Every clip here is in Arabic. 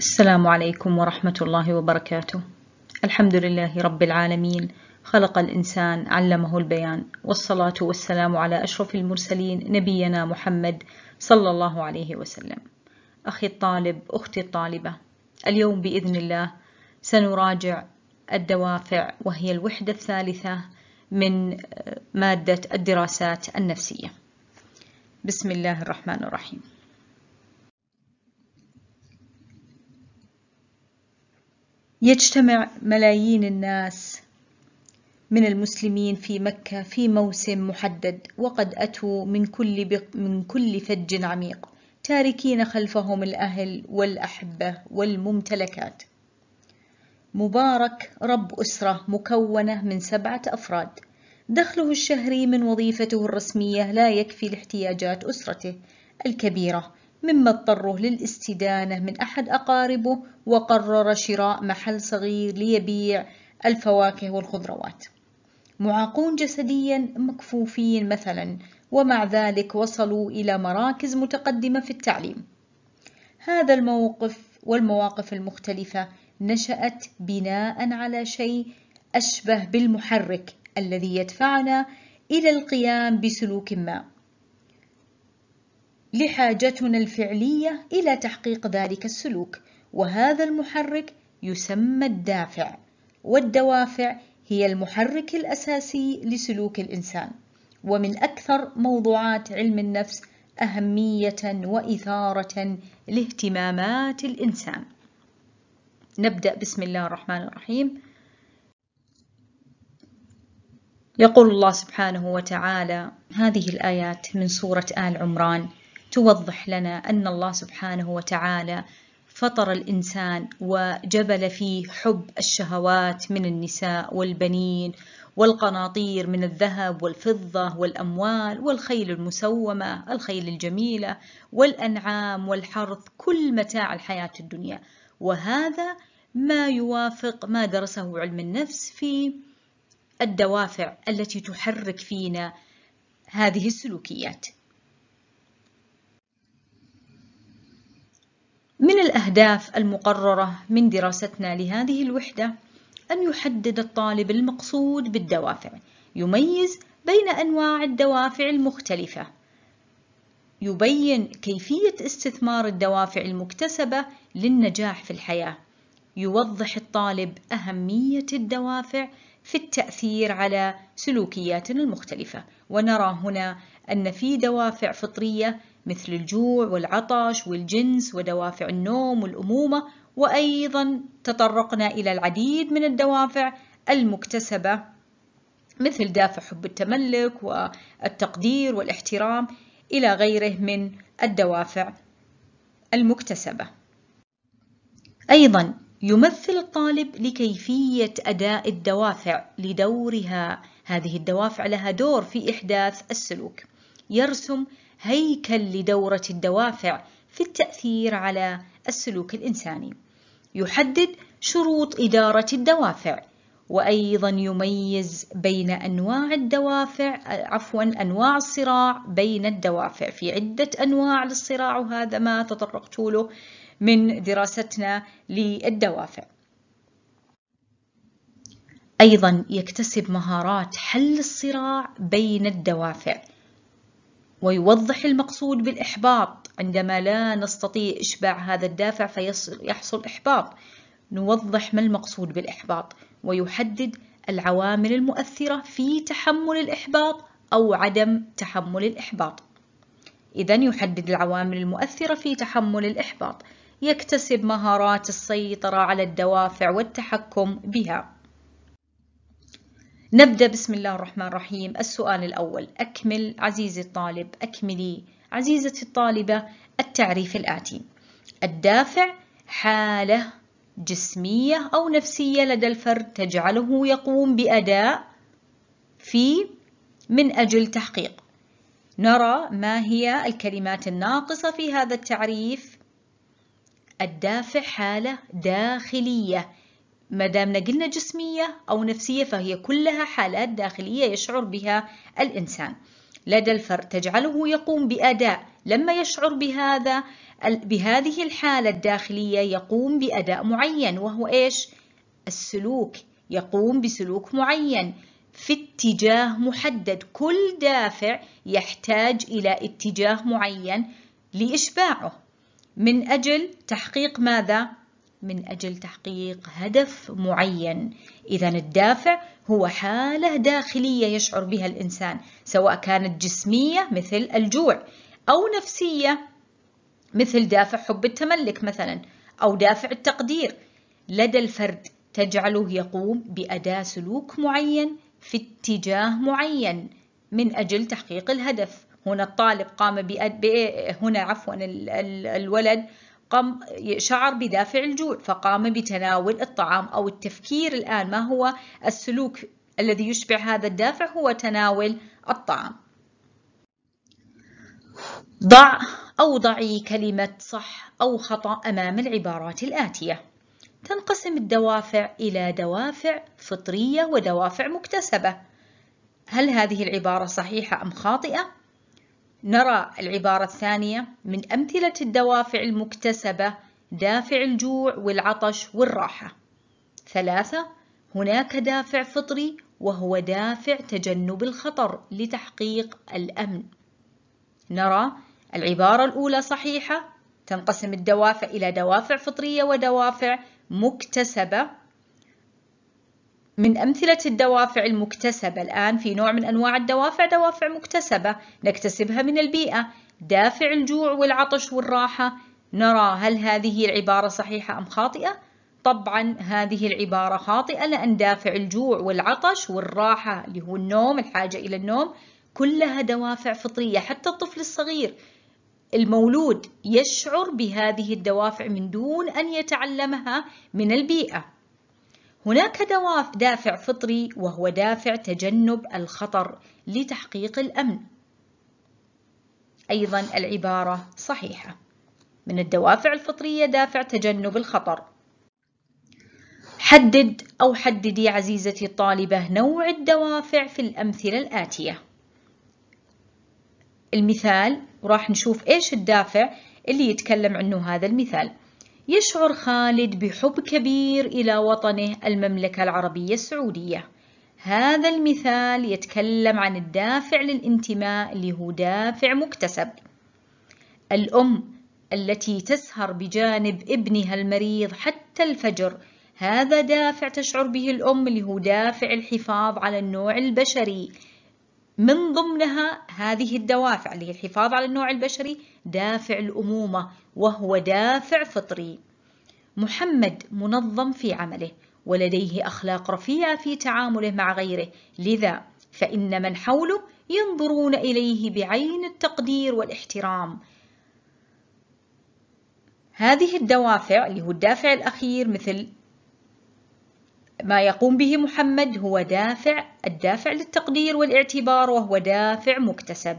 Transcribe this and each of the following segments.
السلام عليكم ورحمة الله وبركاته الحمد لله رب العالمين خلق الإنسان علمه البيان والصلاة والسلام على أشرف المرسلين نبينا محمد صلى الله عليه وسلم أخي الطالب أختي الطالبة اليوم بإذن الله سنراجع الدوافع وهي الوحدة الثالثة من مادة الدراسات النفسية بسم الله الرحمن الرحيم يجتمع ملايين الناس من المسلمين في مكة في موسم محدد وقد أتوا من كل, بق من كل فج عميق تاركين خلفهم الأهل والأحبة والممتلكات مبارك رب أسرة مكونة من سبعة أفراد دخله الشهري من وظيفته الرسمية لا يكفي لاحتياجات أسرته الكبيرة مما اضطره للاستدانة من أحد أقاربه وقرر شراء محل صغير ليبيع الفواكه والخضروات معاقون جسديا مكفوفين مثلا ومع ذلك وصلوا إلى مراكز متقدمة في التعليم هذا الموقف والمواقف المختلفة نشأت بناء على شيء أشبه بالمحرك الذي يدفعنا إلى القيام بسلوك ما لحاجتنا الفعلية إلى تحقيق ذلك السلوك وهذا المحرك يسمى الدافع والدوافع هي المحرك الأساسي لسلوك الإنسان ومن أكثر موضوعات علم النفس أهمية وإثارة لاهتمامات الإنسان نبدأ بسم الله الرحمن الرحيم يقول الله سبحانه وتعالى هذه الآيات من سورة آل عمران توضح لنا أن الله سبحانه وتعالى فطر الإنسان وجبل فيه حب الشهوات من النساء والبنين والقناطير من الذهب والفضة والأموال والخيل المسومة الخيل الجميلة والأنعام والحرث كل متاع الحياة الدنيا وهذا ما يوافق ما درسه علم النفس في الدوافع التي تحرك فينا هذه السلوكيات من الأهداف المقررة من دراستنا لهذه الوحدة أن يحدد الطالب المقصود بالدوافع يميز بين أنواع الدوافع المختلفة يبين كيفية استثمار الدوافع المكتسبة للنجاح في الحياة يوضح الطالب أهمية الدوافع في التأثير على سلوكياتنا المختلفة ونرى هنا أن في دوافع فطرية مثل الجوع والعطش والجنس ودوافع النوم والأمومة وأيضا تطرقنا إلى العديد من الدوافع المكتسبة مثل دافع حب التملك والتقدير والاحترام إلى غيره من الدوافع المكتسبة. أيضا يمثل الطالب لكيفية أداء الدوافع لدورها، هذه الدوافع لها دور في إحداث السلوك. يرسم هيكل لدورة الدوافع في التأثير على السلوك الإنساني يحدد شروط إدارة الدوافع وأيضا يميز بين أنواع الدوافع عفوا أنواع الصراع بين الدوافع في عدة أنواع للصراع وهذا ما تطرقت له من دراستنا للدوافع أيضا يكتسب مهارات حل الصراع بين الدوافع ويوضح المقصود بالإحباط عندما لا نستطيع إشباع هذا الدافع فيحصل إحباط نوضح ما المقصود بالإحباط ويحدد العوامل المؤثرة في تحمل الإحباط أو عدم تحمل الإحباط إذا يحدد العوامل المؤثرة في تحمل الإحباط يكتسب مهارات السيطرة على الدوافع والتحكم بها نبدأ بسم الله الرحمن الرحيم السؤال الأول أكمل عزيزي الطالب أكملي عزيزتي الطالبة التعريف الآتي الدافع حالة جسمية أو نفسية لدى الفرد تجعله يقوم بأداء في من أجل تحقيق نرى ما هي الكلمات الناقصة في هذا التعريف الدافع حالة داخلية ما دامنا قلنا جسمية أو نفسية فهي كلها حالات داخلية يشعر بها الإنسان لدى الفرد تجعله يقوم بأداء لما يشعر بهذا بهذه الحالة الداخلية يقوم بأداء معين وهو إيش؟ السلوك يقوم بسلوك معين في اتجاه محدد كل دافع يحتاج إلى اتجاه معين لإشباعه من أجل تحقيق ماذا؟ من أجل تحقيق هدف معين إذا الدافع هو حالة داخلية يشعر بها الإنسان سواء كانت جسمية مثل الجوع أو نفسية مثل دافع حب التملك مثلا أو دافع التقدير لدى الفرد تجعله يقوم بأداء سلوك معين في اتجاه معين من أجل تحقيق الهدف هنا الطالب قام بأد... هنا عفوا الولد قام شعر بدافع الجوع فقام بتناول الطعام أو التفكير الآن ما هو السلوك الذي يشبع هذا الدافع هو تناول الطعام ضع أو ضعي كلمة صح أو خطأ أمام العبارات الآتية تنقسم الدوافع إلى دوافع فطرية ودوافع مكتسبة هل هذه العبارة صحيحة أم خاطئة؟ نرى العبارة الثانية من أمثلة الدوافع المكتسبة دافع الجوع والعطش والراحة ثلاثة هناك دافع فطري وهو دافع تجنب الخطر لتحقيق الأمن نرى العبارة الأولى صحيحة تنقسم الدوافع إلى دوافع فطرية ودوافع مكتسبة من أمثلة الدوافع المكتسبة الآن في نوع من أنواع الدوافع دوافع مكتسبة نكتسبها من البيئة دافع الجوع والعطش والراحة نرى هل هذه العبارة صحيحة أم خاطئة؟ طبعا هذه العبارة خاطئة لأن دافع الجوع والعطش والراحة اللي هو النوم الحاجة إلى النوم كلها دوافع فطرية حتى الطفل الصغير المولود يشعر بهذه الدوافع من دون أن يتعلمها من البيئة هناك دافع فطري وهو دافع تجنب الخطر لتحقيق الأمن. أيضا العبارة صحيحة. من الدوافع الفطرية دافع تجنب الخطر. حدد أو حددي عزيزتي الطالبة نوع الدوافع في الأمثلة الآتية. المثال وراح نشوف إيش الدافع اللي يتكلم عنه هذا المثال. يشعر خالد بحب كبير إلى وطنه المملكة العربية السعودية هذا المثال يتكلم عن الدافع للانتماء اللي هو دافع مكتسب الأم التي تسهر بجانب ابنها المريض حتى الفجر هذا دافع تشعر به الأم اللي هو دافع الحفاظ على النوع البشري من ضمنها هذه الدوافع اللي هي الحفاظ على النوع البشري دافع الأمومة وهو دافع فطري محمد منظم في عمله ولديه أخلاق رفيعة في تعامله مع غيره لذا فإن من حوله ينظرون إليه بعين التقدير والاحترام هذه الدوافع اللي هو الدافع الأخير مثل ما يقوم به محمد هو دافع الدافع للتقدير والاعتبار وهو دافع مكتسب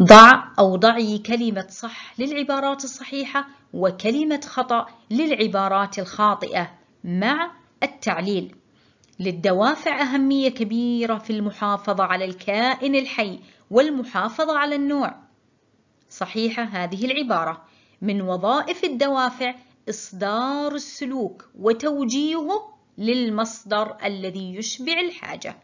ضع أو ضعي كلمة صح للعبارات الصحيحة وكلمة خطأ للعبارات الخاطئة مع التعليل للدوافع أهمية كبيرة في المحافظة على الكائن الحي والمحافظة على النوع صحيحة هذه العبارة من وظائف الدوافع إصدار السلوك وتوجيهه للمصدر الذي يشبع الحاجة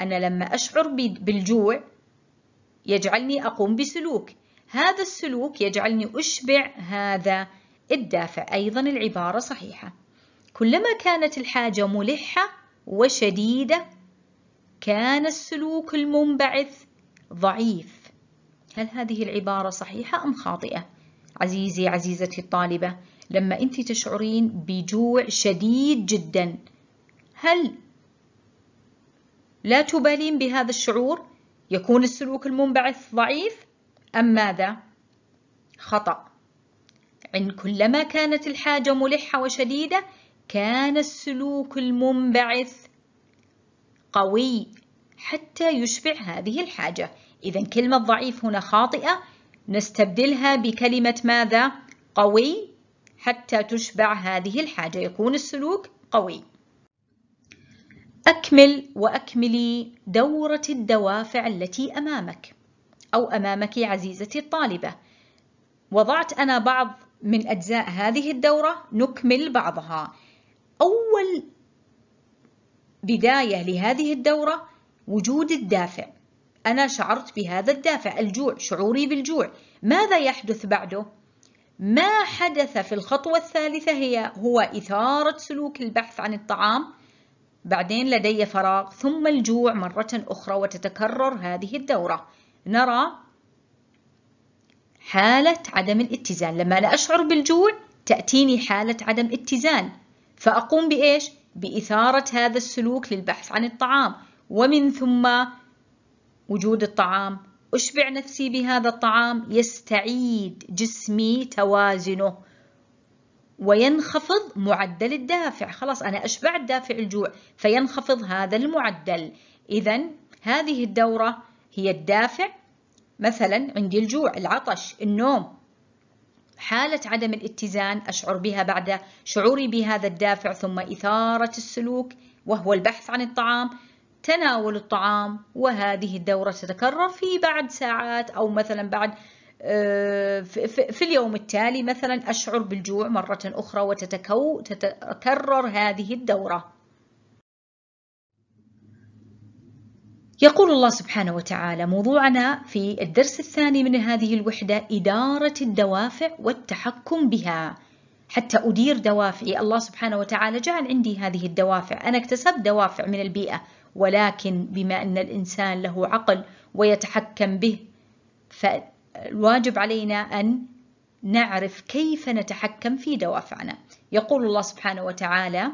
أنا لما أشعر بالجوع يجعلني أقوم بسلوك هذا السلوك يجعلني أشبع هذا الدافع أيضا العبارة صحيحة كلما كانت الحاجة ملحة وشديدة كان السلوك المنبعث ضعيف هل هذه العبارة صحيحة أم خاطئة؟ عزيزي عزيزتي الطالبة لما أنت تشعرين بجوع شديد جدا هل لا تبالين بهذا الشعور يكون السلوك المنبعث ضعيف أم ماذا؟ خطأ إن كلما كانت الحاجة ملحة وشديدة كان السلوك المنبعث قوي حتى يشبع هذه الحاجة إذا كلمة ضعيف هنا خاطئة نستبدلها بكلمة ماذا؟ قوي حتى تشبع هذه الحاجة يكون السلوك قوي أكمل وأكملي دورة الدوافع التي أمامك أو أمامك عزيزتي الطالبة وضعت أنا بعض من أجزاء هذه الدورة نكمل بعضها أول بداية لهذه الدورة وجود الدافع أنا شعرت بهذا الدافع الجوع شعوري بالجوع ماذا يحدث بعده؟ ما حدث في الخطوة الثالثة هي هو إثارة سلوك البحث عن الطعام بعدين لدي فراغ ثم الجوع مرة أخرى وتتكرر هذه الدورة نرى حالة عدم الاتزان لما لا أشعر بالجوع تأتيني حالة عدم اتزان فأقوم بإيش؟ بإثارة هذا السلوك للبحث عن الطعام ومن ثم وجود الطعام أشبع نفسي بهذا الطعام يستعيد جسمي توازنه وينخفض معدل الدافع خلاص أنا أشبعت دافع الجوع فينخفض هذا المعدل إذا هذه الدورة هي الدافع مثلا عندي الجوع العطش النوم حالة عدم الاتزان أشعر بها بعد شعوري بهذا الدافع ثم إثارة السلوك وهو البحث عن الطعام تناول الطعام وهذه الدورة تتكرر في بعد ساعات أو مثلا بعد آه، في اليوم التالي مثلا أشعر بالجوع مرة أخرى وتتكرر هذه الدورة يقول الله سبحانه وتعالى موضوعنا في الدرس الثاني من هذه الوحدة إدارة الدوافع والتحكم بها حتى أدير دوافعي الله سبحانه وتعالى جعل عندي هذه الدوافع أنا اكتسبت دوافع من البيئة ولكن بما أن الإنسان له عقل ويتحكم به فالواجب علينا أن نعرف كيف نتحكم في دوافعنا يقول الله سبحانه وتعالى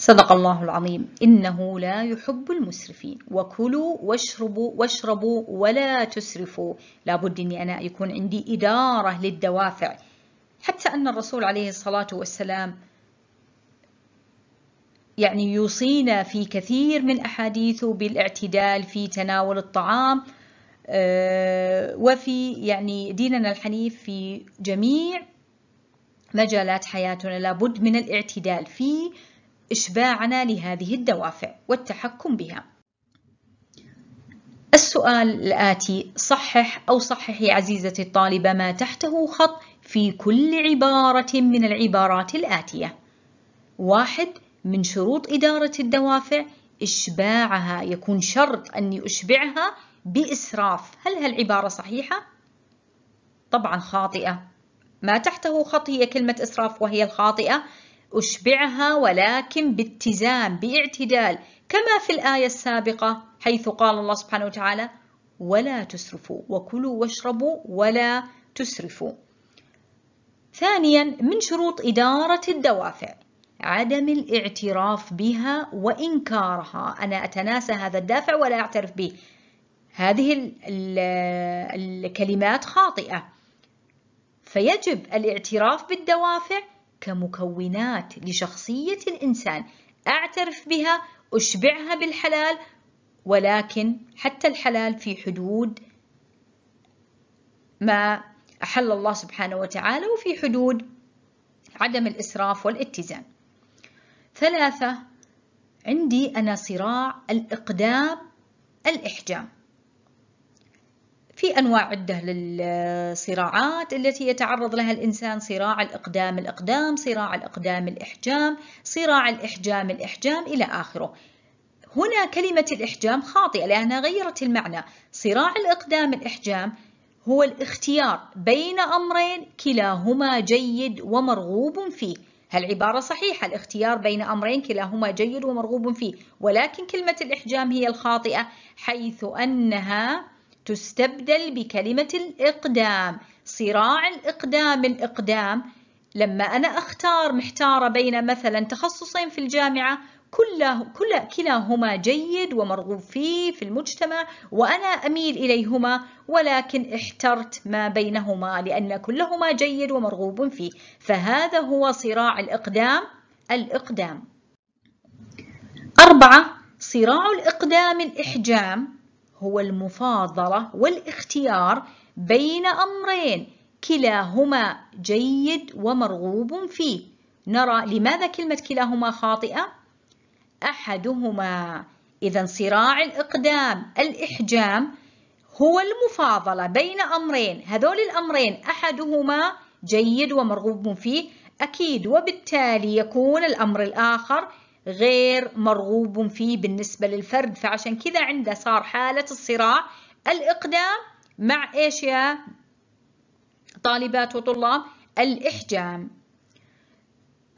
صدق الله العظيم إنه لا يحب المسرفين وكلوا واشربوا واشربوا ولا تسرفوا لابد أني أنا يكون عندي إدارة للدوافع حتى أن الرسول عليه الصلاة والسلام يعني يوصينا في كثير من أحاديثه بالاعتدال في تناول الطعام آه، وفي يعني ديننا الحنيف في جميع مجالات حياتنا لابد من الاعتدال في إشباعنا لهذه الدوافع والتحكم بها السؤال الآتي صحح أو صحح يا عزيزتي الطالبة ما تحته خط في كل عبارة من العبارات الآتية واحد من شروط إدارة الدوافع إشباعها يكون شرط أني أشبعها بإسراف هل هالعبارة صحيحة؟ طبعا خاطئة ما تحته خط هي كلمة إسراف وهي الخاطئة أشبعها ولكن باتزان باعتدال كما في الآية السابقة حيث قال الله سبحانه وتعالى ولا تسرفوا وكلوا واشربوا ولا تسرفوا ثانيا من شروط إدارة الدوافع عدم الاعتراف بها وإنكارها أنا أتناسى هذا الدافع ولا أعترف به هذه الكلمات خاطئة فيجب الاعتراف بالدوافع كمكونات لشخصية الإنسان أعترف بها أشبعها بالحلال ولكن حتى الحلال في حدود ما أحل الله سبحانه وتعالى وفي حدود عدم الإسراف والاتزان ثلاثة عندي أنا صراع الإقدام الإحجام في أنواع عدة للصراعات التي يتعرض لها الإنسان صراع الإقدام الإقدام صراع الإقدام الإحجام صراع الإحجام الإحجام إلى آخره هنا كلمة الإحجام خاطئة لأنها غيرت المعنى صراع الإقدام الإحجام هو الاختيار بين أمرين كلاهما جيد ومرغوب فيه هالعبارة صحيحة الاختيار بين أمرين كلاهما جيد ومرغوب فيه ولكن كلمة الإحجام هي الخاطئة حيث أنها تستبدل بكلمة الإقدام صراع الإقدام الإقدام لما أنا أختار محتارة بين مثلا تخصصين في الجامعة كله كل كلاهما جيد ومرغوب فيه في المجتمع وأنا أميل إليهما ولكن احترت ما بينهما لأن كلهما جيد ومرغوب فيه فهذا هو صراع الإقدام الإقدام أربعة صراع الإقدام الإحجام هو المفاضلة والاختيار بين أمرين كلاهما جيد ومرغوب فيه نرى لماذا كلمة كلاهما خاطئة؟ أحدهما إذا صراع الإقدام الإحجام هو المفاضلة بين أمرين هذول الأمرين أحدهما جيد ومرغوب فيه أكيد وبالتالي يكون الأمر الآخر غير مرغوب فيه بالنسبة للفرد فعشان كذا عنده صار حالة الصراع الإقدام مع إيش يا طالبات وطلاب الإحجام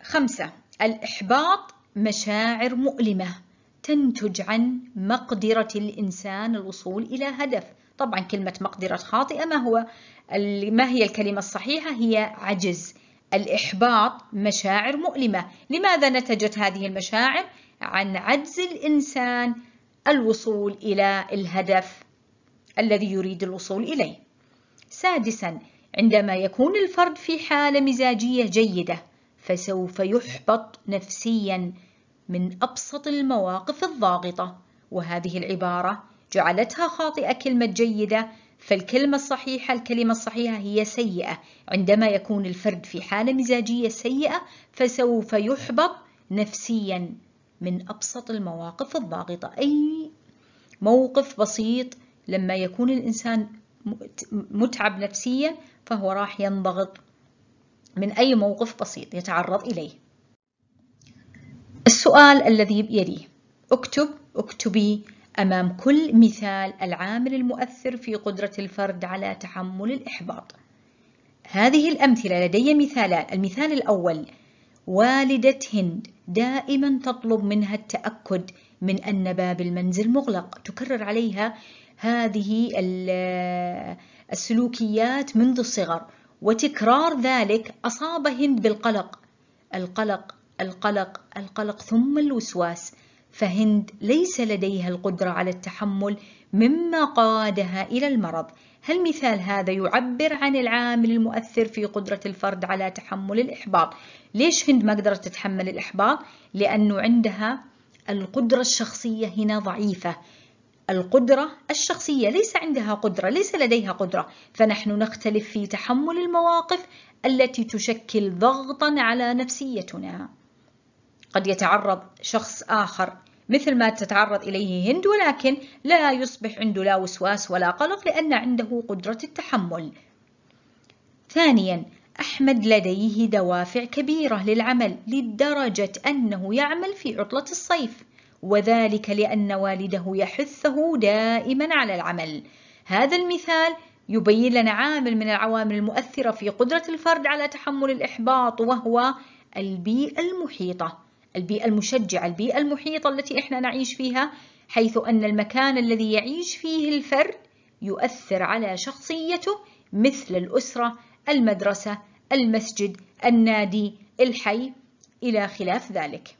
خمسة الإحباط مشاعر مؤلمة تنتج عن مقدرة الإنسان الوصول إلى هدف طبعا كلمة مقدرة خاطئة ما هو ما هي الكلمة الصحيحة هي عجز الإحباط مشاعر مؤلمة لماذا نتجت هذه المشاعر؟ عن عجز الإنسان الوصول إلى الهدف الذي يريد الوصول إليه سادسا عندما يكون الفرد في حالة مزاجية جيدة فسوف يحبط نفسيا من أبسط المواقف الضاغطة وهذه العبارة جعلتها خاطئة كلمة جيدة فالكلمة الصحيحة الكلمة الصحيحة هي سيئة عندما يكون الفرد في حالة مزاجية سيئة فسوف يحبط نفسيا من أبسط المواقف الضاغطة أي موقف بسيط لما يكون الإنسان متعب نفسيا فهو راح ينضغط من أي موقف بسيط يتعرض إليه السؤال الذي يليه اكتب اكتبي أمام كل مثال العامل المؤثر في قدرة الفرد على تحمل الإحباط هذه الأمثلة لدي مثالان المثال الأول والدة هند دائما تطلب منها التأكد من أن باب المنزل مغلق تكرر عليها هذه السلوكيات منذ الصغر وتكرار ذلك أصاب هند بالقلق القلق القلق القلق ثم الوسواس فهند ليس لديها القدرة على التحمل مما قادها إلى المرض هل مثال هذا يعبر عن العامل المؤثر في قدرة الفرد على تحمل الإحباط؟ ليش هند ما قدرت تتحمل الإحباط؟ لأنه عندها القدرة الشخصية هنا ضعيفة القدرة الشخصية ليس عندها قدرة ليس لديها قدرة فنحن نختلف في تحمل المواقف التي تشكل ضغطا على نفسيتنا قد يتعرض شخص آخر مثل ما تتعرض إليه هند ولكن لا يصبح عنده لا وسواس ولا قلق لأن عنده قدرة التحمل ثانيا أحمد لديه دوافع كبيرة للعمل لدرجة أنه يعمل في عطلة الصيف وذلك لأن والده يحثه دائما على العمل هذا المثال يبين لنا عامل من العوامل المؤثرة في قدرة الفرد على تحمل الإحباط وهو البيئة المحيطة البيئة المشجعة البيئة المحيطة التي إحنا نعيش فيها حيث أن المكان الذي يعيش فيه الفرد يؤثر على شخصيته مثل الأسرة المدرسة المسجد النادي الحي إلى خلاف ذلك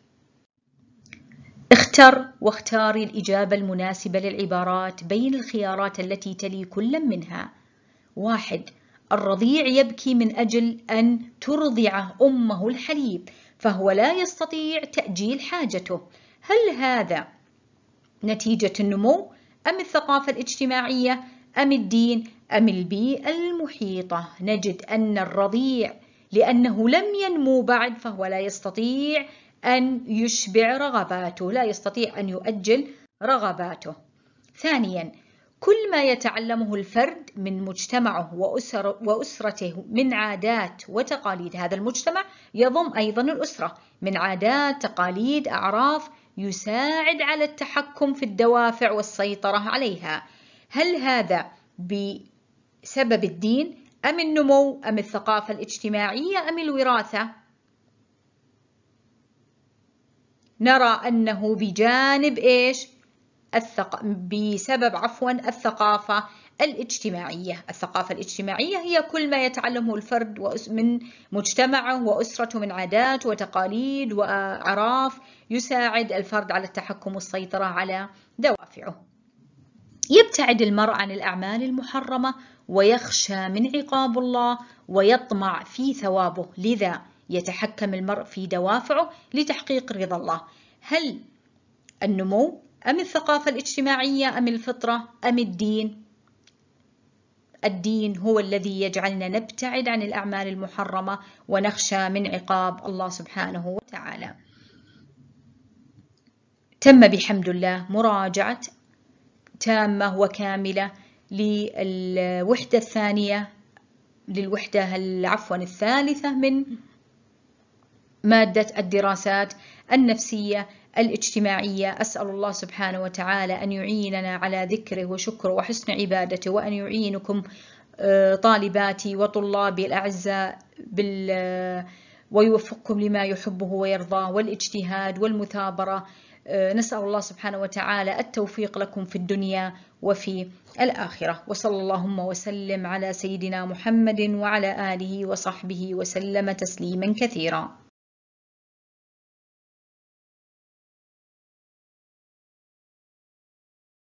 اختر واختاري الإجابة المناسبة للعبارات بين الخيارات التي تلي كل منها واحد الرضيع يبكي من أجل أن ترضعه أمه الحليب فهو لا يستطيع تأجيل حاجته هل هذا نتيجة النمو أم الثقافة الاجتماعية أم الدين أم البيئة المحيطة نجد أن الرضيع لأنه لم ينمو بعد فهو لا يستطيع أن يشبع رغباته لا يستطيع أن يؤجل رغباته ثانيا كل ما يتعلمه الفرد من مجتمعه وأسر وأسرته من عادات وتقاليد هذا المجتمع يضم أيضا الأسرة من عادات تقاليد أعراف يساعد على التحكم في الدوافع والسيطرة عليها هل هذا بسبب الدين أم النمو أم الثقافة الاجتماعية أم الوراثة؟ نرى أنه بجانب إيش؟ الثق... بسبب عفوا الثقافة الاجتماعية الثقافة الاجتماعية هي كل ما يتعلمه الفرد من مجتمعه وأسرته من عادات وتقاليد وأعراف يساعد الفرد على التحكم والسيطرة على دوافعه يبتعد المرء عن الأعمال المحرمة ويخشى من عقاب الله ويطمع في ثوابه لذا يتحكم المرء في دوافعه لتحقيق رضا الله هل النمو أم الثقافة الاجتماعية أم الفطرة أم الدين الدين هو الذي يجعلنا نبتعد عن الأعمال المحرمة ونخشى من عقاب الله سبحانه وتعالى تم بحمد الله مراجعة تامة وكاملة للوحدة الثانية للوحدة عفوا الثالثة من مادة الدراسات النفسية الاجتماعية أسأل الله سبحانه وتعالى أن يعيننا على ذكره وشكره وحسن عبادته وأن يعينكم آه، طالباتي وطلابي الأعزاء بال آه، ويوفقكم لما يحبه ويرضاه والاجتهاد والمثابرة آه، نسأل الله سبحانه وتعالى التوفيق لكم في الدنيا وفي الآخرة وصلى اللهم وسلم على سيدنا محمد وعلى آله وصحبه وسلم تسليما كثيرا